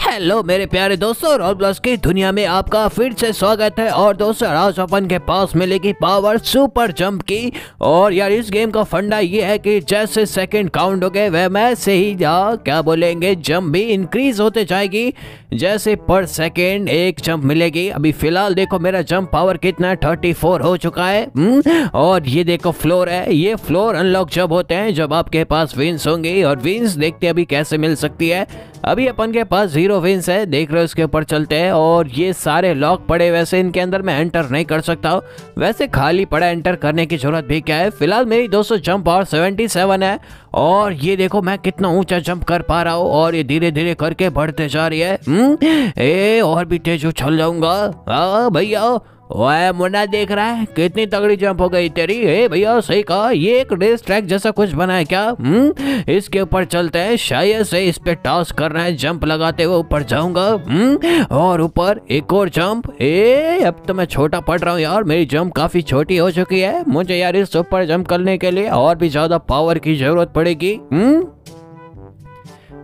Hello मेरे प्यारे दोस्तों रॉबलॉस की दुनिया में आपका फिर से स्वागत है और दोस्तों आज अपन के पास मिलेगी पावर सुपर जंप की और यार इस गेम का फंडा ये है कि जैसे सेकंड काउंट हो गए वैसे ही जा क्या बोलेंगे जंप भी इंक्रीज होते जाएगी जैसे पर सेकंड एक जंप मिलेगी अभी फिलहाल देखो मेरा जंप पावर कितना है थर्टी हो चुका है हुँ? हम्म, और ये देखो फ्लोर है ये फ्लोर अनलॉक जब होते हैं जब आपके पास विंस होंगे और विंस देखते अभी कैसे मिल सकती है अभी अपन के पास जीरो विंस है देख रहे हो इसके ऊपर चलते हैं और ये सारे लॉक पड़े वैसे इनके अंदर मैं एंटर नहीं कर सकता हूँ वैसे खाली पड़ा एंटर करने की जरूरत भी क्या है फिलहाल मेरी जम्प जंप सेवेंटी 77 है और ये देखो मैं कितना ऊंचा जंप कर पा रहा हूँ और ये धीरे धीरे करके बढ़ते जा रही है हम्म, ए और भी तेज उछल जाऊंगा हाँ, भैया मुन्ना देख रहा है कितनी तगड़ी जंप हो गई तेरी हे भैया सही कहा ये एक रेस ट्रैक जैसा कुछ बना है क्या हम्म इसके ऊपर चलते हैं शायद से इस पे टॉस कर रहे है जंप लगाते हुए ऊपर जाऊंगा हम्म और ऊपर एक और जंप ए अब तो मैं छोटा पड़ रहा हूँ यार मेरी जंप काफी छोटी हो चुकी है मुझे यार इस ऊपर जंप करने के लिए और भी ज्यादा पावर की जरूरत पड़ेगी हम्म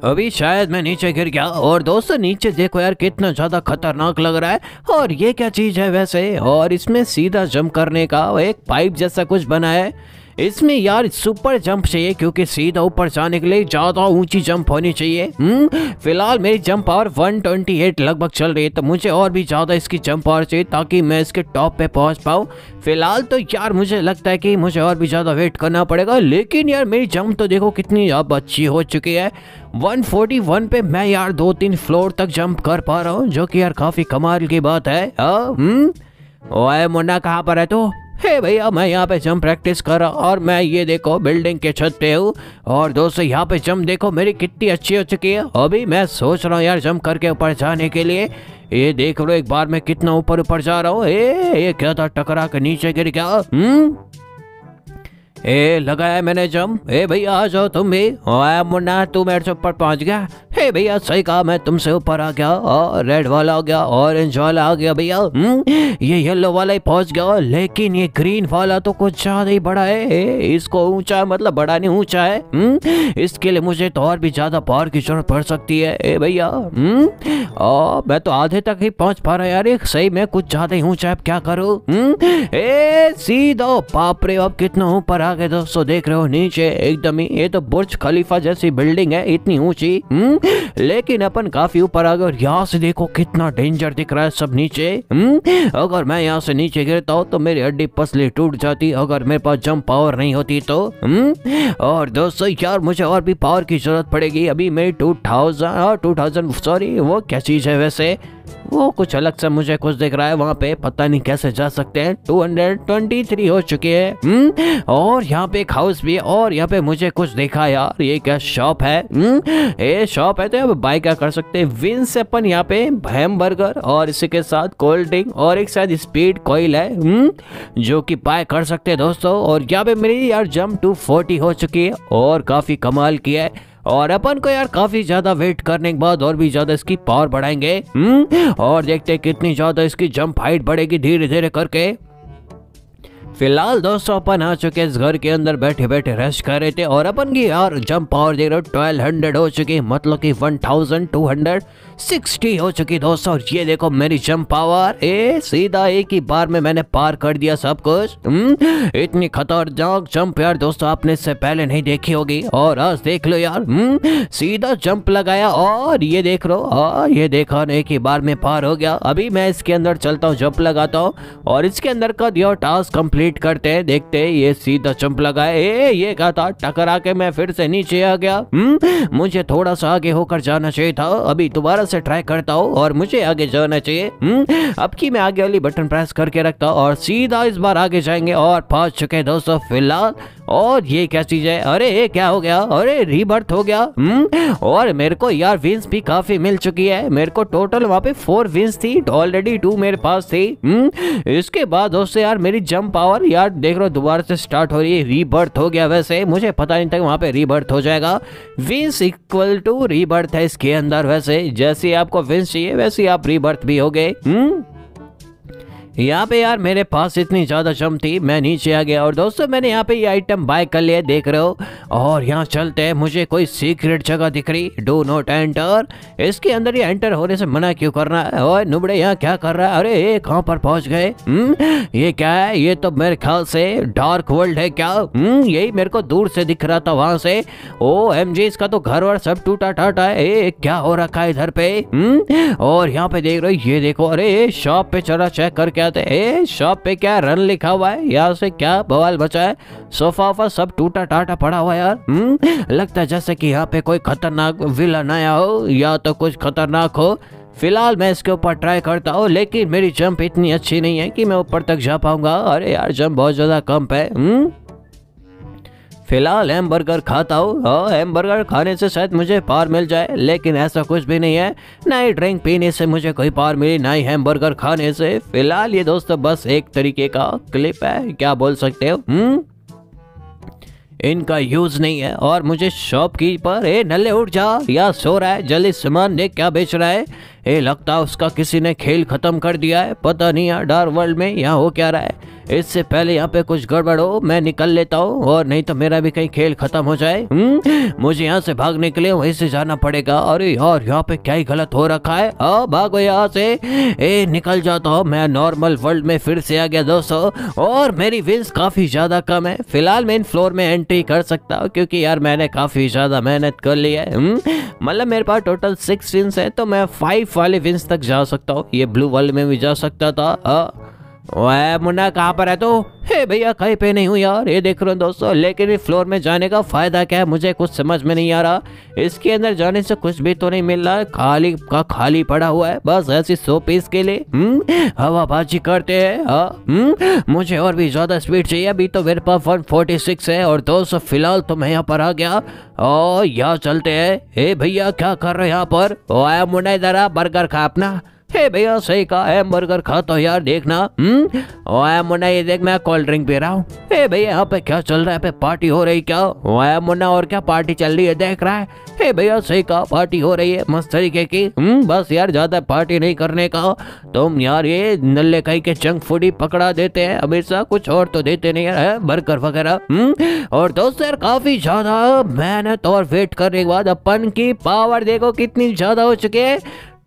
अभी शायद मैं नीचे गिर गया और दोस्तों नीचे देखो यार कितना ज़्यादा खतरनाक लग रहा है और ये क्या चीज़ है वैसे और इसमें सीधा जम करने का एक पाइप जैसा कुछ बना है इसमें यार सुपर जंप चाहिए क्योंकि सीधा ऊपर जाने के लिए ज्यादा ऊंची जंप होनी चाहिए हम्म, फिलहाल मेरी जंप पावर 128 लगभग चल रही है तो मुझे और भी ज्यादा इसकी जंप पावर चाहिए ताकि मैं इसके टॉप पे पहुंच पाऊँ फिलहाल तो यार मुझे लगता है कि मुझे और भी ज्यादा वेट करना पड़ेगा लेकिन यार मेरी जंप तो देखो कितनी अब अच्छी हो चुकी है 141 पे मैं यार दो तीन फ्लोर तक जंप कर पा रहा हूँ जो कि यार काफी कमाल की बात है हाँ, हम्म। मुन्ना कहाँ पर है तू तो? हे भैया मैं यहाँ पे जंप प्रैक्टिस कर रहा और मैं ये देखो बिल्डिंग के छत पे हूँ और दोस्तों यहाँ पे जंप देखो मेरी कितनी अच्छी हो चुकी है अभी मैं सोच रहा हूँ यार जंप करके ऊपर जाने के लिए ये देख लो एक बार मैं कितना ऊपर ऊपर जा रहा हूँ ये क्या था टकरा के नीचे गिर गया हम्म ए लगाया मैंने जम ए भैया आ जाओ तुम भी मुन्ना तू मेरे से ऊपर पहुंच गया हे भैया सही कहा मैं तुमसे ऊपर आ गया और रेड वाला आ गया ऑरेंज वाला आ गया भैया हम्म, ये येलो वाला ही पहुंच गया लेकिन ये ग्रीन वाला तो कुछ ज्यादा ही बड़ा है ए, इसको ऊंचा मतलब बड़ा नहीं ऊंचा है हुँ? हम्म, इसके लिए मुझे तो और भी ज्यादा पावर की जरूरत पड़ सकती है ए भैया हम्म, मैं तो आधे तक ही पहुंच पा रहा यार सही में कुछ ज्यादा ही ऊंचा है क्या करूँ ए सीधा पापरे अब कितना ऊपर आ के दोस्तों देख रहे हो नीचे एकदम ही ये तो बुर्ज खलीफा जैसी बिल्डिंग है इतनी ऊंची हम्म? लेकिन अपन काफी ऊपर आ गए और यहाँ से देखो कितना डेंजर दिख रहा है सब नीचे हुँ? हम्म? अगर मैं यहाँ से नीचे गिरता हूँ तो मेरी हड्डी पसली टूट जाती अगर मेरे पास जम पावर नहीं होती तो हुँ? हम्म? और दोस्तों यार मुझे और भी पावर की जरूरत पड़ेगी अभी मेरी two thousand two thousand sorry वो क्या चीज है वैसे वो कुछ अलग सा मुझे कुछ दिख रहा है वहाँ पे पता नहीं कैसे जा सकते हैं टू हंड्रेड ट्वेंटी थ्री हो चुके हैं हम्म? और यहाँ पे एक हाउस भी है और यहाँ पे मुझे कुछ देखा यार ये क्या शॉप है हम्म? ये शॉप है तो पे बाय क्या कर सकते हैं विन से अपन यहाँ पे भैम बर्गर और इसी के साथ कोल्ड ड्रिंक और एक शायद स्पीड कोयल है हुँ? हम्म? जो कि बाय कर सकते हैं दोस्तों और यहाँ पे मेरी यार जम्प टू फोर्टी हो चुकी है और काफी कमाल की है और अपन को यार काफी ज्यादा वेट करने के बाद और भी ज्यादा इसकी पावर बढ़ाएंगे हम्म और देखते कितनी ज्यादा इसकी जंप हाइट बढ़ेगी धीरे धीरे करके फिलहाल दोस्तों अपन आ चुके इस घर के अंदर बैठे बैठे रेस्ट कर रहे थे और अपन की यार जंप पावर देख रहे हो ट्वेल्व हंड्रेड हो चुकी मतलब कि one thousand two hundred sixty हो चुकी दोस्तों और ये देखो मेरी जंप पावर ए सीधा एक ही बार में मैंने पार कर दिया सब कुछ हम्म, इतनी खतरनाक जंप यार दोस्तों आपने इससे पहले नहीं देखी होगी और आज देख लो यार हम्म, सीधा जंप लगाया और ये देख लो और ये देखो एक ही बार में पार हो गया अभी मैं इसके अंदर चलता हूँ जंप लगाता हूँ और इसके अंदर का दिया टास्क कंप्लीट वेट करते देखते ये सीधा चंप लगा ए, ये क्या था टकरा के मैं फिर से नीचे आ गया हुँ? हम्म? मुझे थोड़ा सा आगे होकर जाना चाहिए था अभी दोबारा से ट्राई करता हूँ और मुझे आगे जाना चाहिए हम्म? अब की मैं आगे वाली बटन प्रेस करके रखता हूँ और सीधा इस बार आगे जाएंगे और पहुंच चुके दोस्तों फिलहाल और ये क्या चीज है अरे ये क्या हो गया अरे रीबर्थ हो गया हम्म और मेरे को यार विंस भी काफी मिल चुकी है मेरे को टोटल वहाँ पे फोर विंस थी ऑलरेडी टू मेरे पास थी हम्म इसके बाद दोस्तों यार मेरी जंप पावर यार देख रहा दोबारा से स्टार्ट हो रही है रीबर्थ हो गया वैसे मुझे पता नहीं था वहाँ पे रीबर्थ हो जाएगा विंस इक्वल टू रीबर्थ है इसके अंदर वैसे जैसे आपको विंस चाहिए वैसे आप रीबर्थ भी हो गए हम्म? यहाँ पे यार मेरे पास इतनी ज़्यादा शम थी मैं नीचे आ गया और दोस्तों मैंने यहाँ पे ये आइटम बाय कर लिया देख रहे हो और यहाँ चलते हैं मुझे कोई सीक्रेट जगह दिख रही डो नॉट एंटर इसके अंदर ये एंटर होने से मना क्यों करना है और नुबड़े यहाँ क्या कर रहा है अरे ये कहाँ पर पहुंच गए हम्म, ये क्या है ये तो मेरे ख्याल से डार्क वर्ल्ड है क्या हम्म, यही मेरे को दूर से दिख रहा था वहां से ओ एम इसका तो घर वर सब टूटा टाटा है ए, क्या हो रखा है इधर पे हम्म, और यहाँ पे देख रहे ये देखो अरे शॉप पे चला चेक करके कहते ए शॉप पे क्या रन लिखा हुआ है यहाँ से क्या बवाल बचा है सोफा वोफा सब टूटा टाटा पड़ा हुआ है यार हम्म लगता है जैसे कि यहाँ पे कोई खतरनाक विलन आया हो या तो कुछ खतरनाक हो फिलहाल मैं इसके ऊपर ट्राई करता हूँ लेकिन मेरी जंप इतनी अच्छी नहीं है कि मैं ऊपर तक जा पाऊंगा अरे यार जंप बहुत ज़्यादा कम है हम्म फिलहाल एम बर्गर खाता हूँ एम हाँ, बर्गर खाने से शायद मुझे पार मिल जाए लेकिन ऐसा कुछ भी नहीं है ना ही ड्रिंक पीने से मुझे कोई पार मिली ना ही एम बर्गर खाने से फिलहाल ये दोस्तों बस एक तरीके का क्लिप है क्या बोल सकते हो हम्म इनका यूज नहीं है और मुझे शॉपकीपर ए नल्ले उठ जा या सो रहा है जल्दी सामान ने क्या बेच रहा है ये लगता उसका किसी ने खेल खत्म कर दिया है पता नहीं यार डार वर्ल्ड में यहाँ हो क्या रहा है इससे पहले यहाँ पे कुछ गड़बड़ हो मैं निकल लेता हूँ और नहीं तो मेरा भी कहीं खेल खत्म हो जाए हुँ? हम्म? मुझे यहाँ से भागने के लिए वहीं से जाना पड़ेगा अरे यार यहाँ पे क्या ही गलत हो रखा है आ हाँ, भागो यहाँ से ए निकल जाता हूँ मैं नॉर्मल वर्ल्ड में फिर से आ गया दोस्तों और मेरी विंस काफी ज्यादा कम है फिलहाल मैं इन फ्लोर में एंट्री कर सकता हूँ क्योंकि यार मैंने काफी ज्यादा मेहनत कर ली है हम्म? मतलब मेरे पास टोटल सिक्स विंस है तो मैं फाइव वाले विंस तक जा सकता हूँ ये ब्लू वर्ल्ड में भी जा सकता था हाँ। ओए मुन्ना कहाँ पर है तो हे भैया कहीं पे नहीं हूँ यार ये देख रहा हूँ दोस्तों लेकिन इस फ्लोर में जाने का फायदा क्या है मुझे कुछ समझ में नहीं आ रहा इसके अंदर जाने से कुछ भी तो नहीं मिल रहा है खाली का खाली पड़ा हुआ है बस ऐसी सो पीस के लिए हम्म, हवाबाजी करते हैं हाँ हम्म, मुझे और भी ज़्यादा स्पीड चाहिए अभी तो मेरे पास वन फोर्टी सिक्स है और दोस्तों फिलहाल तो मैं यहाँ पर आ गया और यहाँ चलते है भैया क्या कर रहे हो यहाँ पर ओए मुन्ना इधर बर्गर खा अपना हे भैया सही कहा है बर्गर खा तो यार देखना हम्म? ओए मुन्ना ये देख मैं कोल्ड ड्रिंक पी रहा हूँ हे भैया यहाँ पे क्या चल रहा है पे पार्टी हो रही क्या ओए मुन्ना और क्या पार्टी चल रही है देख रहा है हे भैया सही कहा पार्टी हो रही है मस्त तरीके की हम्म बस यार ज्यादा पार्टी नहीं करने का तुम यार ये नल्ले कहीं के जंक फूड ही पकड़ा देते हैं हमेशा कुछ और तो देते नहीं है बर्गर वगैरह हम्म और दोस्त तो यार काफी ज्यादा मेहनत और वेट करने के बाद अपन की पावर देखो कितनी ज्यादा हो चुकी है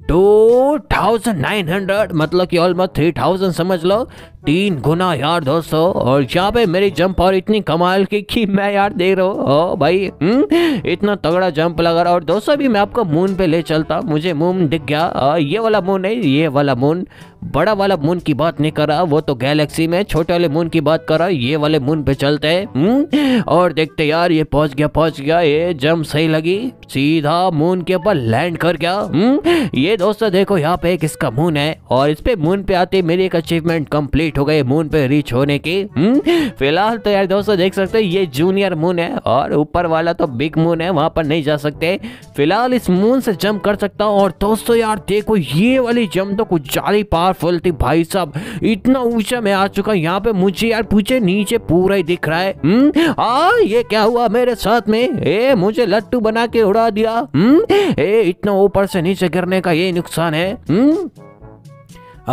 2900 मतलब कि ऑलमोस्ट थ्री थाउजेंड समझ लो तीन गुना यार दोस्तों और यहाँ पे मेरी जंप और इतनी कमाल की कि मैं यार देख रहा हूँ भाई हुँ? हम्म? इतना तगड़ा जंप लगा रहा और दोस्तों भी मैं आपको मून पे ले चलता मुझे मून दिख गया आ, ये वाला मून नहीं ये वाला मून बड़ा वाला मून की बात नहीं कर रहा वो तो गैलेक्सी में छोटे वाले मून की बात कर रहा ये वाले मून पे चलते हैं हम्म? और देखते यार ये पहुंच गया पहुंच गया ये जंप सही लगी सीधा मून के ऊपर लैंड कर गया हुँ? हम्म? ये ये दोस्तों देखो यहाँ पे किसका मून है और इस पे मून पे आते मेरी एक अचीवमेंट कंप्लीट हो गई मून पे रीच होने की हम्म, फिलहाल तो यार दोस्तों देख सकते हैं ये जूनियर मून है और ऊपर वाला तो बिग मून है वहां पर नहीं जा सकते फिलहाल इस मून से जंप कर सकता हूँ और दोस्तों यार देखो ये वाली जंप तो कुछ ज्यादा पावरफुल थी भाई साहब इतना ऊंचा मैं आ चुका यहाँ पे मुझे यार पूछे नीचे पूरा ही दिख रहा है आ, हम्म, हाँ, ये क्या हुआ मेरे साथ में ए मुझे लट्टू बना के उड़ा दिया हम्म, ए इतना ऊपर से नीचे गिरने का यही नुकसान है हुँ? हम्म?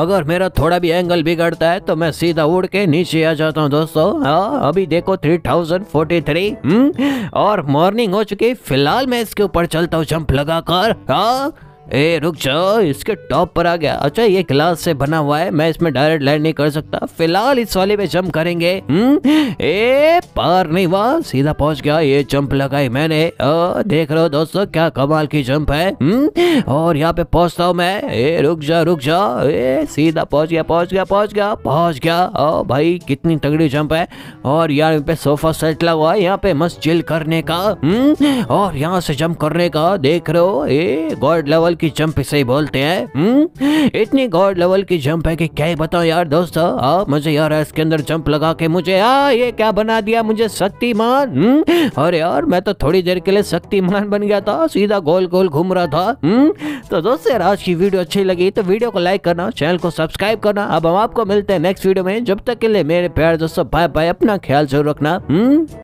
अगर मेरा थोड़ा भी एंगल बिगड़ता है तो मैं सीधा उड़ के नीचे आ जाता हूँ दोस्तों आ, हाँ, अभी देखो थ्री थाउजेंड फोर्टी थ्री और मॉर्निंग हो चुकी फिलहाल मैं इसके ऊपर चलता हूँ जंप लगाकर आ, हाँ? ए रुक जाओ इसके टॉप पर आ गया अच्छा ये ग्लास से बना हुआ है मैं इसमें डायरेक्ट लैंड नहीं कर सकता फिलहाल इस वाले पे जंप करेंगे हम्म ए पार नहीं हुआ सीधा पहुंच गया ये जंप लगाई मैंने ओ, देख रहे हो दोस्तों क्या कमाल की जंप है हम्म? और यहाँ पे पहुंचता हूँ मैं ए रुक जा रुक जा ए सीधा पहुंच गया पहुंच गया पहुंच गया पहुंच गया ओ भाई कितनी तगड़ी जंप है और यार यहाँ पे सोफा सेट लगा हुआ है यहाँ पे मस्त चिल करने का हम्म और यहाँ से जम्प करने का देख रहे हो ए गॉड लेवल लेवल की जंप इसे ही बोलते हैं हुँ? हम्म? इतनी गॉड लेवल की जंप है कि क्या ही बताओ यार दोस्तों मुझे यार इसके अंदर जंप लगा के मुझे आ, ये क्या बना दिया मुझे शक्तिमान हम्म? अरे यार मैं तो थोड़ी देर के लिए शक्तिमान बन गया था सीधा गोल गोल घूम रहा था हुँ? हम्म? तो दोस्तों यार आज की वीडियो अच्छी लगी तो वीडियो को लाइक करना चैनल को सब्सक्राइब करना अब हम आपको मिलते हैं नेक्स्ट वीडियो में जब तक के लिए मेरे प्यार दोस्तों बाय बाय अपना ख्याल जरूर रखना